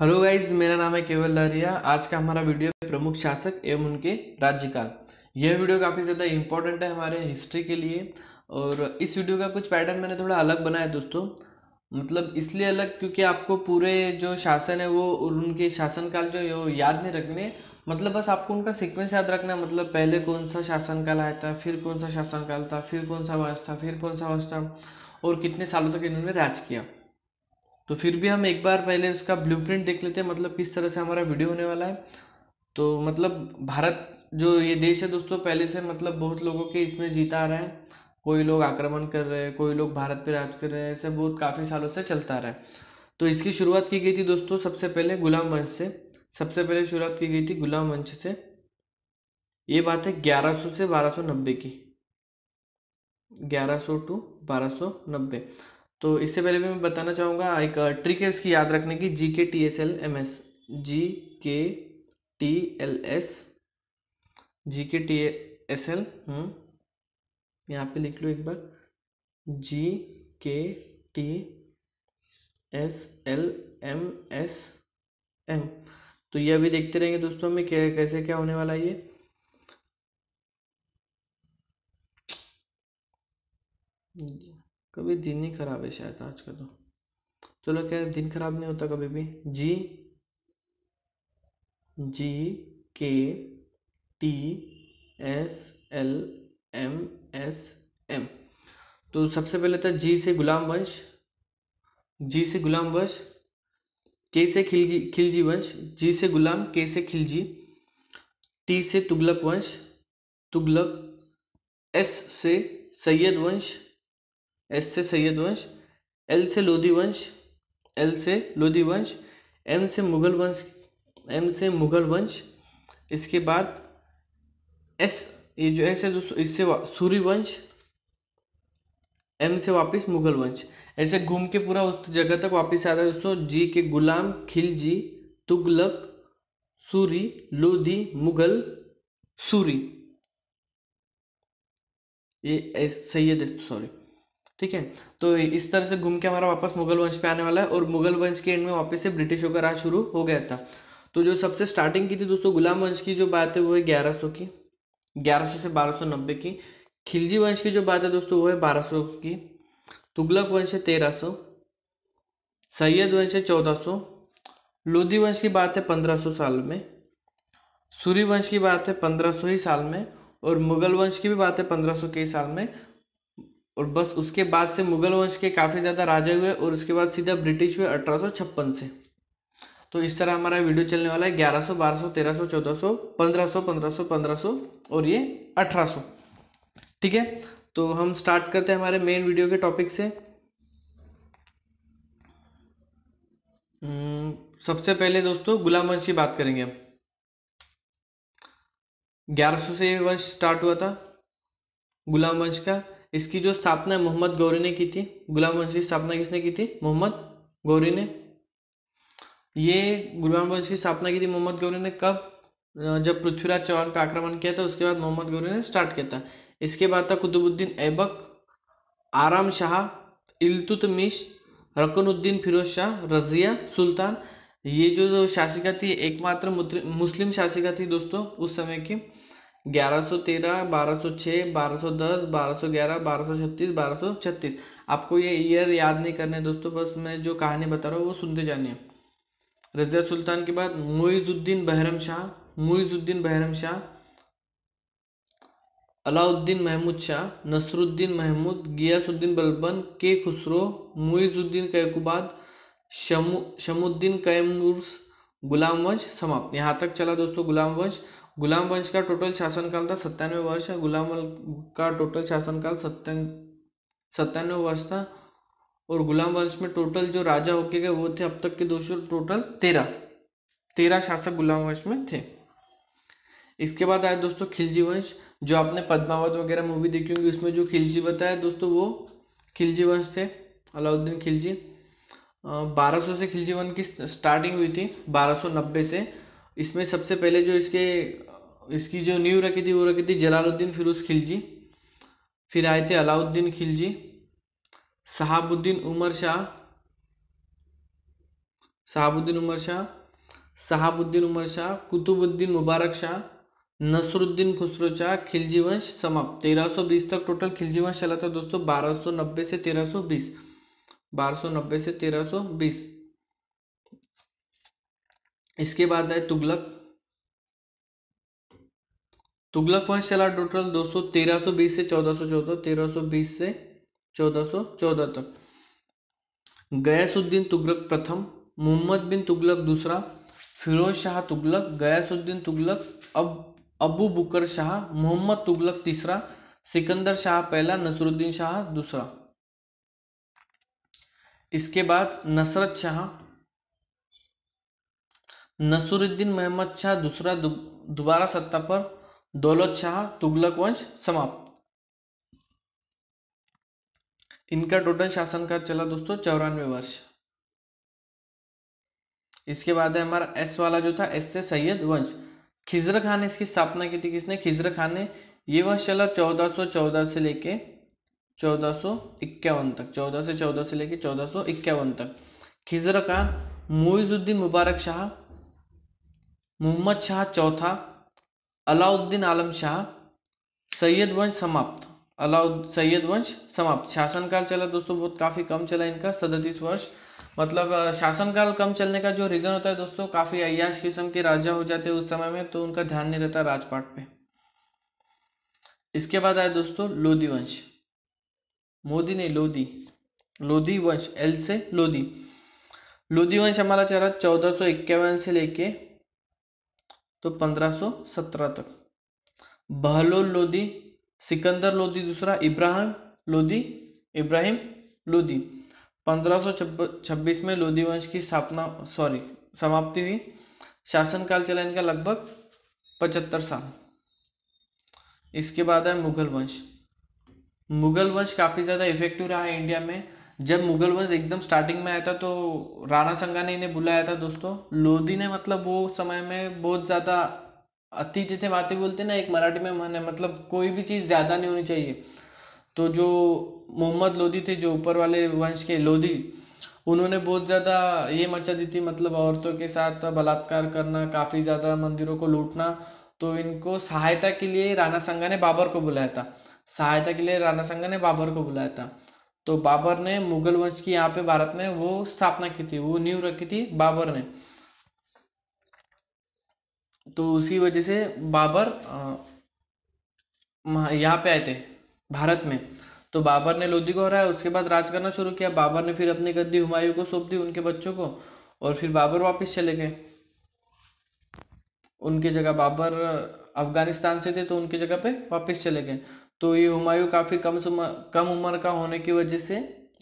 hello guys मेरा नाम है केवल लहरिया आज का हमारा वीडियो प्रमुख शासक एवं उनके राज्यकाल यह वीडियो काफ़ी ज़्यादा इम्पोर्टेंट है हमारे हिस्ट्री के लिए और इस वीडियो का कुछ पैटर्न मैंने थोड़ा अलग बनाया दोस्तों मतलब इसलिए अलग क्योंकि आपको पूरे जो शासन है वो और उनके शासनकाल जो है वो याद नहीं रखने मतलब बस आपको उनका सिक्वेंस याद रखना मतलब पहले कौन सा शासनकाल आया था फिर कौन सा शासनकाल था फिर कौन सा वंश था फिर कौन सा वंश था और कितने सालों तक इन्होंने राज किया तो फिर भी हम एक बार पहले उसका ब्लू देख लेते हैं मतलब किस तरह से हमारा वीडियो होने वाला है तो मतलब भारत जो ये देश है दोस्तों पहले से मतलब बहुत लोगों के इसमें जीता आ रहा है कोई लोग आक्रमण कर रहे हैं कोई लोग भारत पर राज कर रहे हैं ऐसे बहुत काफ़ी सालों से चलता आ रहा है तो इसकी शुरुआत की गई थी दोस्तों सबसे पहले गुलाम वंश से सबसे पहले शुरुआत की गई थी गुलाम वंश से ये बात है 1100 से 1290 की 1100 टू 1290 तो इससे पहले भी मैं बताना चाहूँगा एक ट्रिक है इसकी याद रखने की G K T S L M S G K T L S G K T S L यहाँ पे लिख लो एक बार G K T S L M S M तो ये अभी देखते रहेंगे दोस्तों में क्या कैसे क्या होने वाला है ये जी कभी दिन ही खराब है शायद आज का तो चलो क्या दिन खराब नहीं होता कभी भी G G K T S L M S M तो सबसे पहले था तो जी से गुलाम वंश जी से गुलाम वंश के से खिलजी खिलजी वंश जी से गुलाम के से खिलजी टी से तुगलक वंश तुगलक एस से सैयद वंश एस से सैयद वंश एल से लोधी वंश एल से लोधी वंश एम से मुगल वंश एम से मुगल वंश इसके बाद एस ये जो एस है दोस्तों इससे सूर्य वंश एम से वापस मुगल वंश ऐसे घूम के पूरा उस जगह तक वापस रहा है दोस्तों जी के गुलाम खिलजी तुगलक सूरी लोधी मुगल सूरी ये सैयद सॉरी ठीक है तो इस तरह से घूम के हमारा वापस मुगल वंश पे आने वाला है और मुगल वंश के एंड में वापस से ब्रिटिशों का राज शुरू हो गया था तो जो सबसे स्टार्टिंग की थी दोस्तों गुलाम वंश की जो बात है वो है ग्यारह सौ की ग्यारह सौ से बारह सौ नब्बे की खिलजी वंश की जो बात है दोस्तों वो है बारह की तुगलक वंश है तेरह सो सैयद वंश है चौदह सो लोधी वंश की बात है पंद्रह सो साल में सूर्य वंश की बात है पंद्रह सो ही साल में और मुगल वंश की भी बात है पंद्रह सो के साल में और बस उसके बाद से मुगल वंश के काफ़ी ज़्यादा राजा हुए और उसके बाद सीधा ब्रिटिश हुए अठारह से तो इस तरह हमारा वीडियो चलने वाला है 1100, 1200, 1300, 1400, 1500, 1500, 1500 और ये 1800 ठीक है तो हम स्टार्ट करते हैं हमारे मेन वीडियो के टॉपिक से हम्म, सबसे पहले दोस्तों गुलाम वंश की बात करेंगे हम 1100 से वंश स्टार्ट हुआ था गुलाम वंश का इसकी जो स्थापना मोहम्मद गौरी ने की थी गुलाम वंश की स्थापना किसने की थी मोहम्मद गौरी ने ये गुलाम वंश की स्थापना की थी मोहम्मद गौरी ने कब जब पृथ्वीराज चौहान का आक्रमण किया था उसके बाद मोहम्मद गौरी ने स्टार्ट किया था इसके बाद था कुतुबुद्दीन ऐबक आराम शाह मिश रकनुद्दीन फिरोज शाह रजिया सुल्तान ये जो शासिका थी एकमात्र मुस्लिम शासिका थी दोस्तों उस समय की ग्यारह तेरह बारह सौ बारह दस बारह सौ ग्यारह बारह सौ छत्तीस बारह सौ छत्तीस आपको ये ईयर याद नहीं करने दोस्तों बस मैं जो कहानी बता रहा हूँ वो सुनते जानिए रजा सुल्तान के बाद मुइजुद्दीन बहरम शाह मुइजुद्दीन बहरम शाह अलाउद्दीन महमूद शाह नसरुद्दीन महमूद गियासुद्दीन बलबन के खुसरो मुइजुद्दीन कैकुबाद शमु शमुद्दीन कैमूर्स गुलाम वंश समाप्त यहाँ तक चला दोस्तों गुलाम वंश गुलाम वंश का टोटल शासनकाल था सत्तानवे वर्ष गुलाम का टोटल शासनकाल सत्तान सत्तानवे वर्ष था और गुलाम वंश में टोटल जो राजा होके गए वो थे अब तक के दोस्तों टोटल तेरह तेरह शासक गुलाम वंश में थे इसके बाद आया दोस्तों खिलजी वंश जो आपने पद्मावत वगैरह मूवी देखी होंगी उसमें जो खिलजी बताया दोस्तों वो खिलजी वंश थे अलाउद्दीन खिलजी बारह सौ से खिलजी वंश की स्टार्टिंग हुई थी बारह सौ नब्बे से इसमें सबसे पहले जो इसके इसकी जो न्यू रखी थी वो रखी थी जलालुद्दीन फिरोज खिलजी फिर आए थे अलाउद्दीन खिलजी शहाबुद्दीन उमर शाह शहाबुद्दीन उमर शाह शहाबुद्दीन उमर शाह कुतुबुद्दीन मुबारक शाह नसरुद्दीन खुसरो शाह खिलजी वंश समाप्त तेरह तक टोटल खिलजी वंश चला था दोस्तों बारह से तेरह 1290 से 1320 इसके बाद है तुगलक तुगलक वंश चला टोटल दो सौ तेरह सौ बीस से चौदह सौ चौदह तेरह सौ बीस से चौदह सौ चौदह तक गयासुद्दीन तुगलक प्रथम मोहम्मद बिन तुगलक दूसरा फिरोज शाह तुगलक गयासुद्दीन तुगलक अब अबू बुकर शाह मोहम्मद तुगलक तीसरा सिकंदर शाह पहला नसरुद्दीन शाह दूसरा इसके बाद नसरत शाह नसरुद्दीन मोहम्मद शाह दूसरा दोबारा सत्ता पर दौलत शाह तुगलक वंश समाप्त इनका टोटल शासन का चला दोस्तों चौरानवे वर्ष इसके बाद है हमारा एस वाला जो था एस से सैयद वंश खिजर खान ने इसकी स्थापना की थी किसने खिजर खान ने ये वंश चला 1414 से लेके 1451 तक 14 से 14 से लेके 1451 तक खिजर खान मुइजुद्दीन मुबारक शाह मोहम्मद शाह चौथा अलाउद्दीन आलम शाह सैयद वंश समाप्त अलाउद सैयद वंश समाप्त शासनकाल चला दोस्तों बहुत काफ़ी कम चला इनका सदतीस वर्ष मतलब शासनकाल कम चलने का जो रीज़न होता है दोस्तों काफ़ी अयाश किस्म के राजा हो जाते हैं उस समय में तो उनका ध्यान नहीं रहता राजपाट पे इसके बाद आए दोस्तों लोधी वंश मोदी ने लोधी लोधी वंश एल से लोधी लोधी वंश हमारा चेहरा चौदह से लेके तो 1517 तक बहलोल लोधी सिकंदर लोधी दूसरा इब्राहिम लोधी इब्राहिम लोधी 1526 में लोधी वंश की स्थापना सॉरी समाप्ति हुई शासनकाल चला इनका लगभग पचहत्तर साल इसके बाद है मुगल वंश मुगल वंश काफ़ी ज़्यादा इफेक्टिव रहा है इंडिया में जब मुगल वंश एकदम स्टार्टिंग में आया था तो राणा संगा ने इन्हें बुलाया था दोस्तों लोधी ने मतलब वो समय में बहुत ज़्यादा अति जैसे माते बोलते ना एक मराठी में मन मतलब कोई भी चीज़ ज़्यादा नहीं होनी चाहिए तो जो मोहम्मद लोधी थे जो ऊपर वाले वंश के लोधी उन्होंने बहुत ज़्यादा ये मचा दी थी मतलब औरतों के साथ बलात्कार करना काफ़ी ज़्यादा मंदिरों को लूटना तो इनको सहायता के लिए राणा संगा ने बाबर को बुलाया था सहायता के लिए राणा संगा ने बाबर को बुलाया था तो बाबर ने मुगल वंश की यहाँ पे भारत में वो स्थापना की थी वो नींव रखी थी बाबर ने तो उसी वजह से बाबर यहाँ पे आए थे भारत में तो बाबर ने लोधी को हराया उसके बाद राज करना शुरू किया बाबर ने फिर अपनी गद्दी हुमायूं को सौंप दी उनके बच्चों को और फिर बाबर वापस चले गए उनकी जगह बाबर अफगानिस्तान से थे तो उनकी जगह पे वापस चले गए तो ये हुमायूं काफ़ी कम कम उम्र का होने की वजह से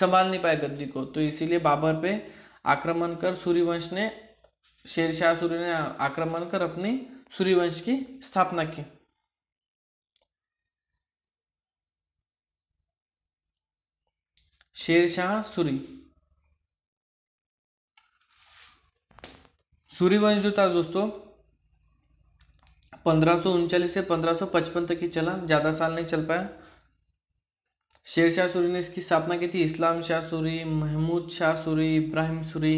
संभाल नहीं पाए गद्दी को तो इसीलिए बाबर पे आक्रमण कर सूर्यवंश ने शेरशाह सूर्य ने आक्रमण कर अपनी सूर्यवंश की स्थापना की शेरशाह सूरी सूर्यवंश जो था दोस्तों पंद्रह से पंद्रह तक ही चला ज़्यादा साल नहीं चल पाया शेर शाह सूरी ने इसकी स्थापना की थी इस्लाम शाह सूरी महमूद शाह सूरी इब्राहिम सूरी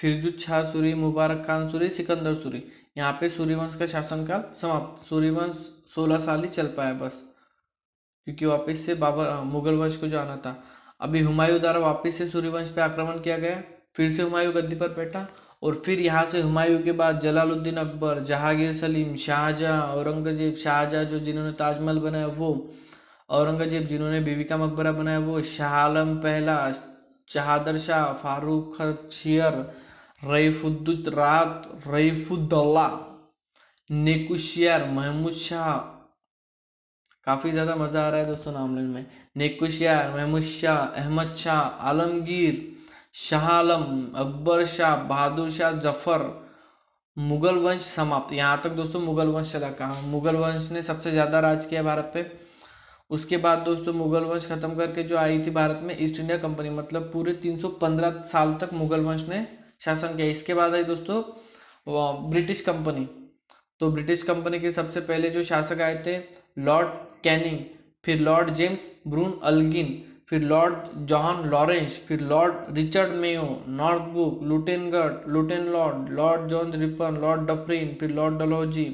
फिरजुद शाह सूरी मुबारक खान सूरी सिकंदर सूरी यहाँ पे सूर्यवंश का शासनकाल समाप्त सूर्यवंश सोलह साल ही चल पाया बस क्योंकि वापस से बाबर मुगल वंश को जो आना था अभी हुमायूं द्वारा वापस से सूर्यवंश पे आक्रमण किया गया फिर से हुमायूं गद्दी पर बैठा और फिर यहाँ से हुमायूं के बाद जलालुद्दीन अकबर जहांगीर सलीम शाहजहाँ औरंगजेब शाहजहाँ जो जिन्होंने ताजमहल बनाया वो औरंगजेब जिन्होंने बीबी का मकबरा बनाया वो शाह आलम पहला शहादर शाह फारूक शियर रईफुद्दुत रात रईफुद्दौला नेकुशियर महमूद शाह काफ़ी ज़्यादा मज़ा आ रहा है दोस्तों नाम लेने में नेकुशियर महमूद शाह अहमद शाह आलमगीर शाह आलम अकबर शाह बहादुर शाह जफर मुगल वंश समाप्त यहाँ तक दोस्तों मुगल वंश चला कहा मुगल वंश ने सबसे ज़्यादा राज किया भारत पे उसके बाद दोस्तों मुगल वंश खत्म करके जो आई थी भारत में ईस्ट इंडिया कंपनी मतलब पूरे 315 साल तक मुगल वंश ने शासन किया इसके बाद आई दोस्तों ब्रिटिश कंपनी तो ब्रिटिश कंपनी के सबसे पहले जो शासक आए थे लॉर्ड कैनिंग फिर लॉर्ड जेम्स ब्रून अलगिन फिर लॉर्ड जॉन लॉरेंस फिर लॉर्ड रिचर्ड मेयो नॉर्थबुक लुटेनगट Lytton Lord Lord John Ripon Lord Dufferin फिर लॉर्ड डलोजी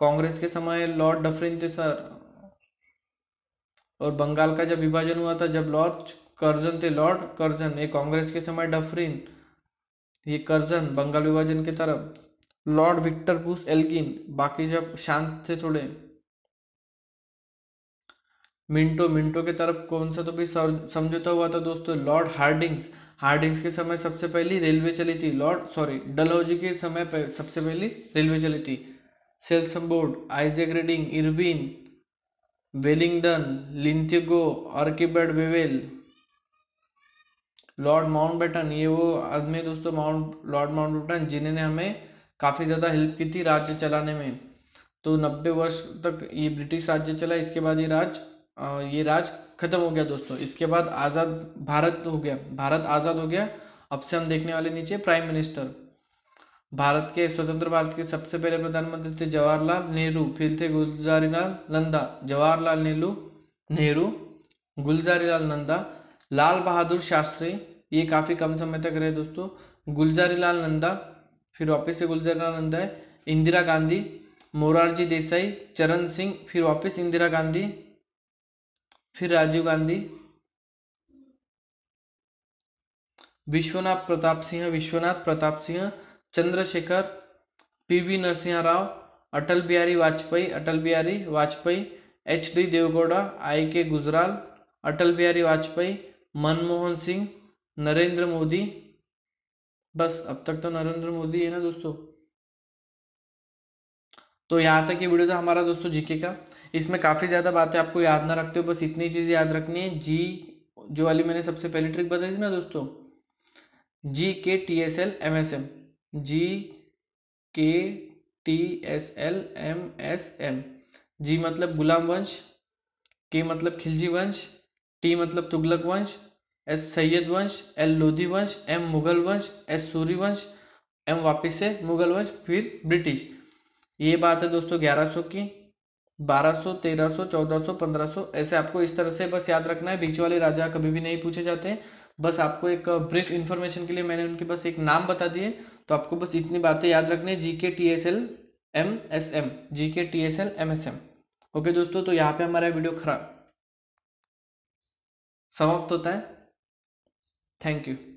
कांग्रेस के समय लॉर्ड डफरिन थे सर और बंगाल का जब विभाजन हुआ था जब लॉर्ड कर्जन थे लॉर्ड कर्जन ये कांग्रेस के समय डफरिन ये कर्जन बंगाल विभाजन की तरफ लॉर्ड विक्टर बुश एल्गिन बाकी जब शांत थे थोड़े मिंटो मिंटो के तरफ कौन सा तो भी समझौता हुआ था दोस्तों लॉर्ड हार्डिंग्स हार्डिंग्स के समय सबसे पहली रेलवे चली थी लॉर्ड सॉरी डलहौजी के समय पर सबसे पहली रेलवे चली थी Chelmsford Isaac Reading Irwin Willingdon Linlithgow Archibald Wavell Lord Mountbatten ये वो आदमी दोस्तों माउंट लॉर्ड माउंटबेटन जिन्होंने हमें काफ़ी ज़्यादा हेल्प की थी राज्य चलाने में तो नब्बे वर्ष तक ये ब्रिटिश राज्य चला इसके बाद ये राज्य ये राज खत्म हो गया दोस्तों इसके बाद आज़ाद भारत हो गया भारत आज़ाद हो गया अब से हम देखने वाले नीचे प्राइम मिनिस्टर भारत के स्वतंत्र भारत के सबसे पहले प्रधानमंत्री थे जवाहरलाल नेहरू फिर थे गुलजारीलाल नंदा जवाहरलाल नेहरू नेहरू गुलजारीलाल नंदा लाल बहादुर शास्त्री ये काफ़ी कम समय तक रहे दोस्तों गुलजारीलाल नंदा फिर वापस से गुलजारीलाल नंदा है इंदिरा गांधी मोरारजी देसाई चरण सिंह फिर वापस इंदिरा गांधी फिर Rajiv Gandhi Vishwanath Pratap Singh Vishwanath Pratap Singh Chandrashekhar P V Narasimha Rao Atal Bihari Vajpayee Atal Bihari Vajpayee H D Deve Gowda I K Gujral अटल बिहारी वाजपेयी मनमोहन सिंह नरेंद्र मोदी बस अब तक तो नरेंद्र मोदी है ना दोस्तों तो यहाँ तक ये वीडियो था हमारा दोस्तों जीके का इसमें काफ़ी ज़्यादा बातें आपको याद ना रखते हो बस इतनी चीज़ याद रखनी है जी जो वाली मैंने सबसे पहली ट्रिक बताई थी ना दोस्तों G K T S L M S M G K T S L M S M G मतलब गुलाम वंश के मतलब खिलजी वंश टी मतलब तुगलक वंश एस सैयद वंश एल लोधी वंश एम मुगल वंश एस सूरी वंश एम वापिस से मुगल वंश फिर ब्रिटिश ये बात है दोस्तों 1100 की 1200, 1300, 1400, 1500 ऐसे आपको इस तरह से बस याद रखना है बीच वाले राजा कभी भी नहीं पूछे जाते हैं बस आपको एक ब्रीफ इन्फॉर्मेशन के लिए मैंने उनके बस एक नाम बता दिए तो आपको बस इतनी बातें याद रखनी है G K T S L M S M G K T S L M S M okay दोस्तों तो यहाँ पे हमारा वीडियो खराब समाप्त होता है थैंक यू